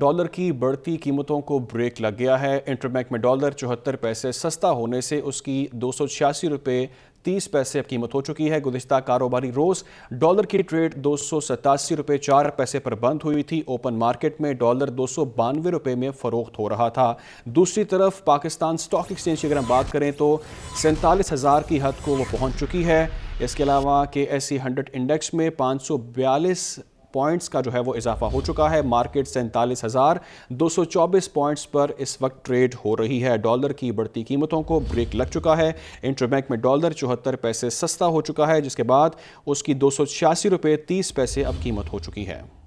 dollar की बढ़ती कीमतों को ब्रेक लग गया है इंटरबैंक में डॉलर चौहत्तर पैसे सस्ता होने से उसकी दो सौ छियासी रुपये तीस पैसे अब कीमत हो चुकी है गुजशत कारोबारी रोज डॉलर की ट्रेड दो सौ सतासी रुपये चार पैसे पर बंद हुई थी ओपन मार्केट में डॉलर दो सौ बानवे रुपये में फरोख्त हो रहा था दूसरी तरफ पाकिस्तान स्टॉक एक्सचेंज की अगर हम बात करें तो सैंतालीस हज़ार की हद को वो पहुँच चुकी है इसके अलावा के एस सी हंड्रेड इंडेक्स में पाँच सौ बयालीस पॉइंट्स का जो है वो इजाफा हो चुका है मार्केट सैंतालीस हज़ार दो सौ चौबीस पॉइंट्स पर इस वक्त ट्रेड हो रही है डॉलर की बढ़ती कीमतों को ब्रेक लग चुका है इंटरबैंक में डॉलर चौहत्तर पैसे सस्ता हो चुका है जिसके बाद उसकी दो सौ छियासी रुपये तीस पैसे अब कीमत हो चुकी है